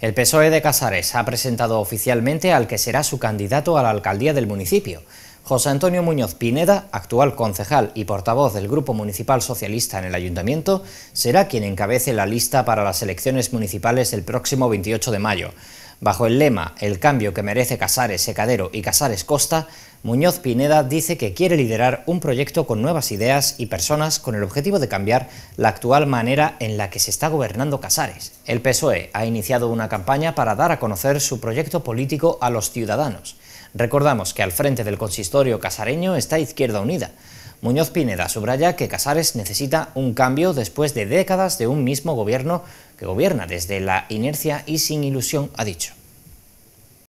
El PSOE de Casares ha presentado oficialmente al que será su candidato a la alcaldía del municipio. José Antonio Muñoz Pineda, actual concejal y portavoz del Grupo Municipal Socialista en el Ayuntamiento, será quien encabece la lista para las elecciones municipales del próximo 28 de mayo. Bajo el lema El cambio que merece Casares Secadero y Casares Costa, Muñoz Pineda dice que quiere liderar un proyecto con nuevas ideas y personas con el objetivo de cambiar la actual manera en la que se está gobernando Casares. El PSOE ha iniciado una campaña para dar a conocer su proyecto político a los ciudadanos. Recordamos que al frente del consistorio casareño está Izquierda Unida. Muñoz Pineda subraya que Casares necesita un cambio después de décadas de un mismo gobierno que gobierna desde la inercia y sin ilusión, ha dicho.